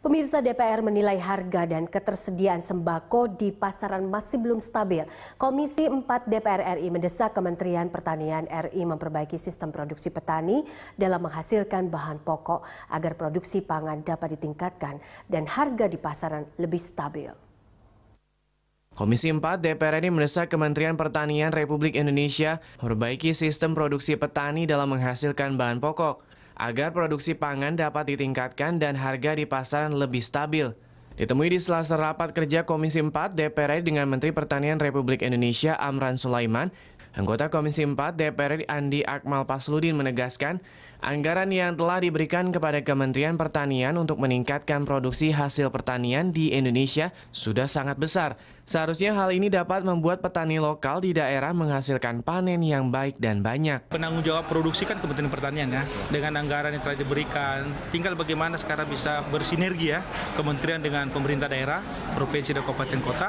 Pemirsa DPR menilai harga dan ketersediaan sembako di pasaran masih belum stabil. Komisi 4 DPR RI mendesak Kementerian Pertanian RI memperbaiki sistem produksi petani dalam menghasilkan bahan pokok agar produksi pangan dapat ditingkatkan dan harga di pasaran lebih stabil. Komisi 4 DPR RI mendesak Kementerian Pertanian Republik Indonesia memperbaiki sistem produksi petani dalam menghasilkan bahan pokok agar produksi pangan dapat ditingkatkan dan harga di pasaran lebih stabil. Ditemui di Selasa rapat kerja Komisi 4 DPR dengan Menteri Pertanian Republik Indonesia Amran Sulaiman, Anggota Komisi 4 DPR Andi Akmal Pasludin menegaskan, anggaran yang telah diberikan kepada Kementerian Pertanian untuk meningkatkan produksi hasil pertanian di Indonesia sudah sangat besar. Seharusnya hal ini dapat membuat petani lokal di daerah menghasilkan panen yang baik dan banyak. Penanggung jawab produksi kan Kementerian Pertanian ya, dengan anggaran yang telah diberikan, tinggal bagaimana sekarang bisa bersinergi ya, Kementerian dengan pemerintah daerah, provinsi dan kabupaten kota,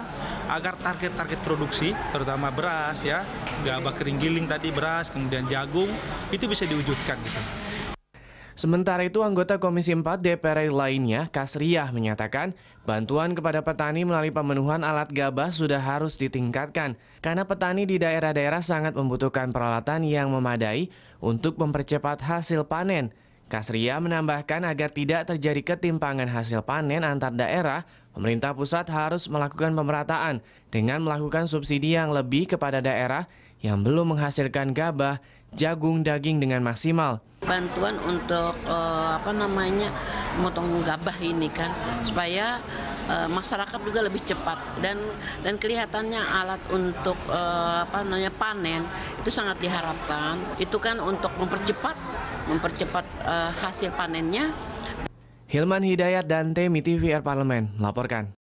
agar target-target produksi, terutama beras ya, gabah kering giling tadi, beras, kemudian jagung, itu bisa diwujudkan gitu. Sementara itu, anggota Komisi 4 DPR lainnya, Kasriah, menyatakan bantuan kepada petani melalui pemenuhan alat gabah sudah harus ditingkatkan karena petani di daerah-daerah sangat membutuhkan peralatan yang memadai untuk mempercepat hasil panen. Kasria menambahkan agar tidak terjadi ketimpangan hasil panen antar daerah, pemerintah pusat harus melakukan pemerataan dengan melakukan subsidi yang lebih kepada daerah yang belum menghasilkan gabah, jagung, daging dengan maksimal. Bantuan untuk eh, apa namanya, motong gabah ini kan supaya Eh, masyarakat juga lebih cepat dan dan kelihatannya alat untuk eh, apa namanya panen itu sangat diharapkan itu kan untuk mempercepat mempercepat eh, hasil panennya Hilman Hidayat dan Temi TVR Parlemen melaporkan